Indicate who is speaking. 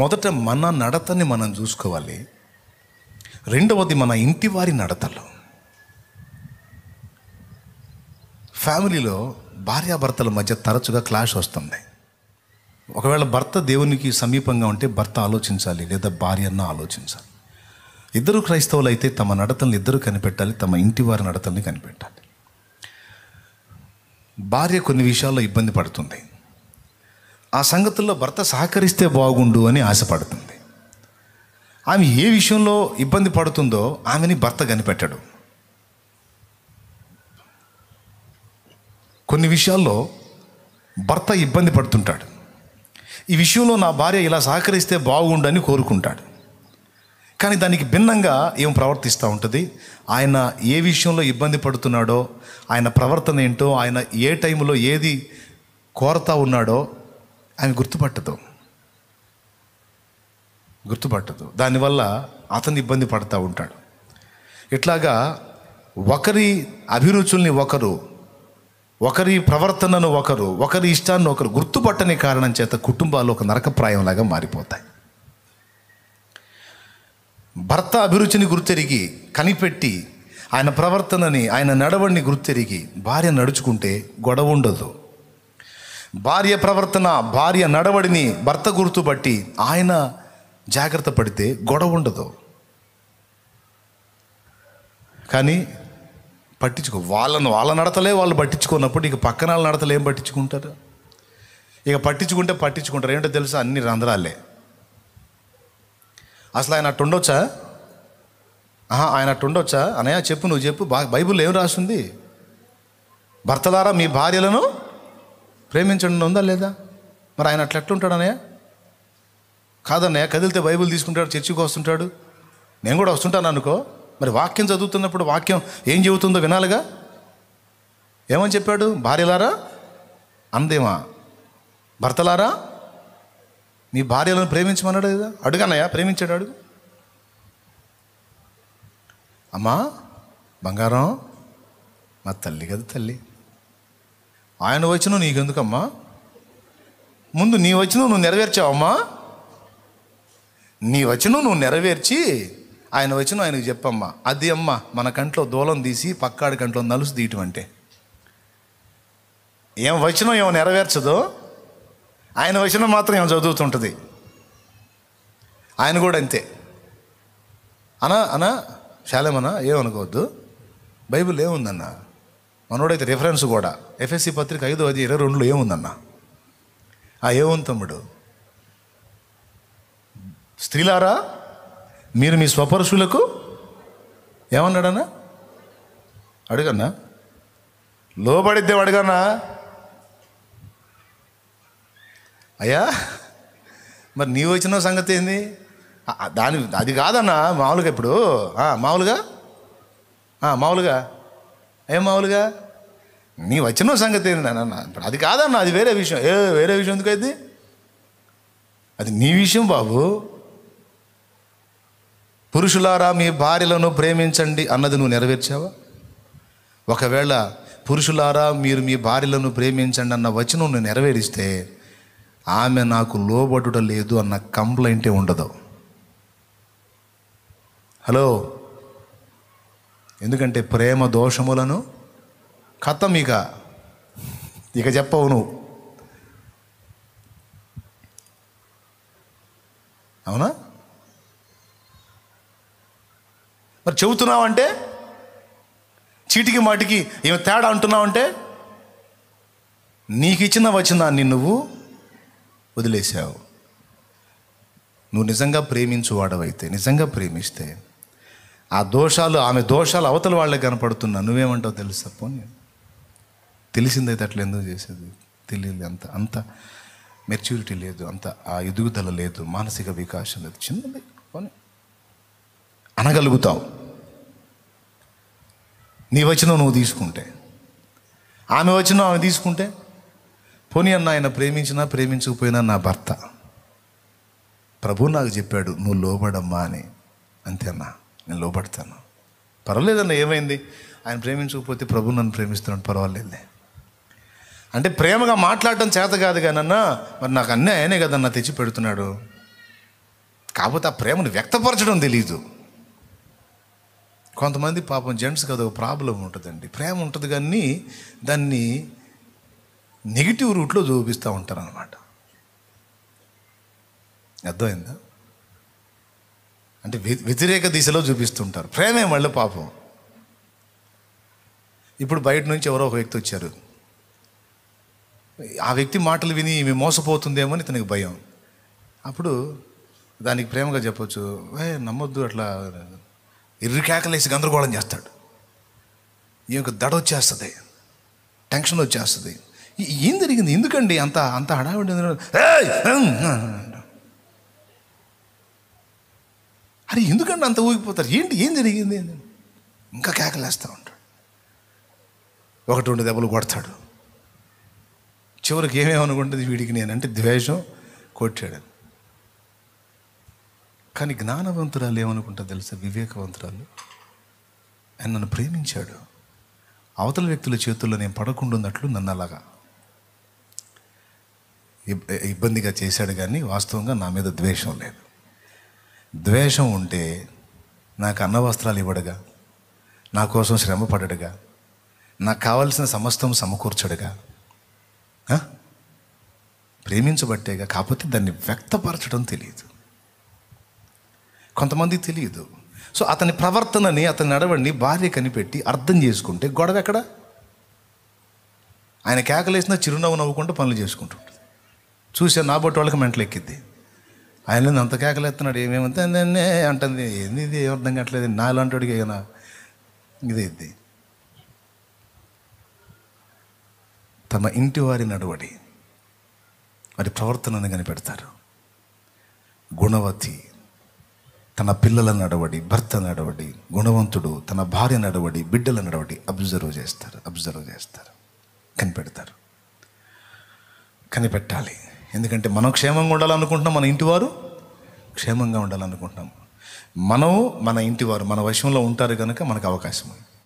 Speaker 1: మొదట మన నడతని మనం చూసుకోవాలి రెండవది మన ఇంటి వారి నడతలు ఫ్యామిలీలో భార్యాభర్తల మధ్య తరచుగా క్లాష్ వస్తుంది ఒకవేళ భర్త దేవునికి సమీపంగా ఉంటే భర్త ఆలోచించాలి లేదా భార్య అన్న ఆలోచించాలి ఇద్దరు క్రైస్తవులు అయితే తమ నడతలను ఇద్దరు కనిపెట్టాలి తమ ఇంటి వారి నడతల్ని కనిపెట్టాలి భార్య కొన్ని విషయాల్లో ఇబ్బంది పడుతుంది ఆ సంగతుల్లో భర్త సహకరిస్తే బాగుండు అని ఆశపడుతుంది ఆమె ఏ విషయంలో ఇబ్బంది పడుతుందో ఆమెని భర్త కనిపెట్టడు కొన్ని విషయాల్లో భర్త ఇబ్బంది పడుతుంటాడు ఈ విషయంలో నా భార్య ఇలా సహకరిస్తే బాగుండని కోరుకుంటాడు కానీ దానికి భిన్నంగా ఏం ప్రవర్తిస్తూ ఉంటుంది ఆయన ఏ విషయంలో ఇబ్బంది పడుతున్నాడో ఆయన ప్రవర్తన ఏంటో ఆయన ఏ టైంలో ఏది కోరతా ఉన్నాడో ఆమె గుర్తుపట్టదు గుర్తుపట్టదు దానివల్ల అతను ఇబ్బంది పడుతూ ఉంటాడు ఇట్లాగా ఒకరి అభిరుచుల్ని ఒకరు ఒకరి ప్రవర్తనను ఒకరు ఒకరి ఇష్టాన్ని ఒకరు గుర్తుపట్టని కారణం చేత కుటుంబాలు ఒక నరకప్రాయంలాగా మారిపోతాయి భర్త అభిరుచిని గుర్తెరిగి కనిపెట్టి ఆయన ప్రవర్తనని ఆయన నడవడిని గుర్తెరిగి భార్య నడుచుకుంటే గొడవ ఉండదు భార్య ప్రవర్తన భార్య నడవడిని భర్త బట్టి ఆయన జాగ్రత్త పడితే గొడవ ఉండదు కానీ పట్టించుకో వాళ్ళను వాళ్ళ నడతలే వాళ్ళు పట్టించుకున్నప్పుడు ఇక పక్కన వాళ్ళ నడతలు ఏం పట్టించుకుంటారు ఇక పట్టించుకుంటే పట్టించుకుంటారు ఏంటో తెలుసా అన్ని రంధ్రాలే అసలు ఆయన అట్టు ఉండొచ్చా ఆయన అట్టు ఉండొచ్చా అనయా చెప్పు నువ్వు చెప్పు బైబుల్ ఏం రాసింది భర్తదారా మీ భార్యలను ప్రేమించండి ఉందా లేదా మరి ఆయన అట్లా ఎట్లుంటాడనయ్య కాదన్నయ్య కదిలితే బైబిల్ తీసుకుంటాడు చర్చికి వస్తుంటాడు నేను కూడా వస్తుంటాను అనుకో మరి వాక్యం చదువుతున్నప్పుడు వాక్యం ఏం చెబుతుందో వినాలిగా ఏమని చెప్పాడు భార్యలారా అందేమా భర్తలారా మీ భార్యలను ప్రేమించమన్నాడు కదా అడుగన్నయ్యా ప్రేమించాడు అడుగు అమ్మా బంగారం మా తల్లి కదా తల్లి ఆయన వచ్చిన నీకెందుకమ్మా ముందు నీ వచ్చిన నువ్వు నెరవేర్చావమ్మా నీ వచ్చిన నువ్వు నెరవేర్చి ఆయన వచ్చిన ఆయనకు చెప్పమ్మా అది అమ్మ మన కంట్లో దూలం తీసి పక్కాడి కంట్లో నలుసు తీయటం అంటే ఏం వచ్చినా ఏమో నెరవేర్చదు ఆయన వచ్చిన మాత్రం ఏమో చదువుతుంటుంది ఆయన కూడా అంతే అనా అనా శాలేమనా ఏమనుకోవద్దు బైబిల్ ఏముందన్నా మనోడైతే రిఫరెన్స్ కూడా ఎఫ్ఎస్సి పత్రిక ఐదు అది ఇరవై రెండులో ఏముందన్న ఆ ఏముంది తమ్ముడు స్త్రీలారా మీరు మీ స్వపరుషులకు ఏమన్నాడన్నా అడుగన్నా లోబడిద్దే అడుగన్నా అయ్యా మరి నీవు వచ్చిన సంగతి ఏంది దాని అది కాదన్నా మామూలుగా ఇప్పుడు మామూలుగా మామూలుగా ఏం మామూలుగా నీ వచ్చిన సంగతి నాన్న ఇప్పుడు అది కాదన్న అది వేరే విషయం ఏ వేరే విషయం ఎందుకైతే అది నీ విషయం బాబు పురుషులారా మీ భార్యలను ప్రేమించండి అన్నది నువ్వు నెరవేర్చావా ఒకవేళ పురుషులారా మీరు మీ భార్యలను ప్రేమించండి అన్న వచనం నువ్వు నెరవేరిస్తే ఆమె నాకు లోబడుట లేదు అన్న కంప్లైంటే ఉండదు హలో ఎందుకంటే ప్రేమ దోషములను కథం ఇక ఇక చెప్పవు నువ్వు అవునా మరి చెబుతున్నావంటే చీటికి మాటికి ఏమి తేడా అంటున్నావంటే నీకు ఇచ్చిన వచనాన్ని నువ్వు వదిలేశావు నువ్వు నిజంగా ప్రేమించువాడవైతే నిజంగా ప్రేమిస్తే ఆ దోషాలు ఆమె దోషాలు అవతల వాళ్ళకి కనపడుతున్నా నువ్వేమంటావు తెలుసు పోనీ తెలిసిందైతే అట్లా ఎందుకు చేసేది తెలియదు అంత అంత మెచ్యూరిటీ లేదు అంత ఆ ఎదుగుదల లేదు మానసిక వికాసం లేదు చిన్నది పోనీ అనగలుగుతావు నీ వచ్చిన నువ్వు తీసుకుంటే ఆమె వచ్చిన ఆమె తీసుకుంటే పోనీ అన్న ఆయన ప్రేమించినా ప్రేమించకపోయినా నా భర్త ప్రభు నాకు చెప్పాడు నువ్వు లోబడమ్మా అని అంతేనా నేను లోబడతాను పర్వాలేదన్న ఏమైంది ఆయన ప్రేమించకపోతే ప్రభు నన్ను ప్రేమిస్తున్నాడు పర్వాలేదులే అంటే ప్రేమగా మాట్లాడటం చేత కాదు కానన్నా మరి నాకు అన్నీ ఆయనే కదన్నా తెచ్చి పెడుతున్నాడు కాకపోతే ఆ ప్రేమను వ్యక్తపరచడం తెలీదు కొంతమంది పాపం జెంట్స్కి ఒక ప్రాబ్లం ఉంటుందండి ప్రేమ ఉంటుంది కానీ దాన్ని నెగిటివ్ రూట్లో చూపిస్తూ ఉంటారు అనమాట అర్థమైందా అంటే వ్యతిరేక దిశలో చూపిస్తుంటారు ప్రేమే వాళ్ళు పాపం ఇప్పుడు బయట నుంచి ఎవరో ఒక వ్యక్తి వచ్చారు ఆ వ్యక్తి మాటలు విని ఈమె మోసపోతుందేమో అని తనకి భయం అప్పుడు దానికి ప్రేమగా చెప్పొచ్చు ఏ నమ్మొద్దు అట్లా ఇర్రి కేకలేసి గందరగోళం చేస్తాడు ఈ యొక్క దడ వచ్చేస్తుంది టెన్షన్ వచ్చేస్తుంది ఏం జరిగింది ఎందుకండి అంత అంత హడావిడి అరే ఎందుకంటే అంత ఊగిపోతారు ఏంటి ఏం జరిగింది ఇంకా కేకలేస్తూ ఉంటాడు ఒకటి రెండు దెబ్బలు కొడతాడు చివరికి ఏమేమనుకుంటుంది వీడికి నేనంటే ద్వేషం కొట్టాడు కానీ జ్ఞానవంతురాలు ఏమనుకుంటా తెలుసా వివేకవంతురాలు ఆయన నన్ను ప్రేమించాడు అవతల వ్యక్తుల చేతుల్లో నేను పడకుండా ఉన్నట్లు నన్ను అలాగా ఇబ్బందిగా చేశాడు కానీ వాస్తవంగా నా మీద ద్వేషం లేదు ద్వేషం ఉంటే నాకు అన్న వస్త్రాలు ఇవ్వడుగా నా కోసం శ్రమ పడడుగా నాకు కావలసిన సమస్తం సమకూర్చడుగా ప్రేమించబట్టేగా కాకపోతే దాన్ని వ్యక్తపరచడం తెలియదు కొంతమంది తెలియదు సో అతని ప్రవర్తనని అతని నడవడిని భార్య కనిపెట్టి అర్థం చేసుకుంటే గొడవ ఎక్కడ ఆయన కేకలేసిన చిరునవ్వు నవ్వుకుంటూ పనులు చేసుకుంటుంటుంది చూసే నా బొట్టు వాళ్ళకి మెంటలు ఎక్కిద్ది ఆయన అంత కేకలేస్తున్నాడు ఏమేమంతే అంటుంది ఏంది ఇది అర్థం కావట్లేదు అంటాడు ఏమైనా ఇది ఇది తమ ఇంటి వారి నడువడి వారి ప్రవర్తనను కనిపెడతారు గుణవతి తన పిల్లల నడవడి భర్త నడవడి గుణవంతుడు తన భార్య నడవడి బిడ్డల నడవడి అబ్జర్వ్ చేస్తారు అబ్జర్వ్ చేస్తారు కనిపెడతారు కనిపెట్టాలి ఎందుకంటే మనం క్షేమంగా ఉండాలనుకుంటున్నాం మన ఇంటివారు క్షేమంగా ఉండాలనుకుంటున్నాం మనం మన ఇంటివారు మన వశంలో ఉంటారు కనుక మనకు అవకాశం ఉంది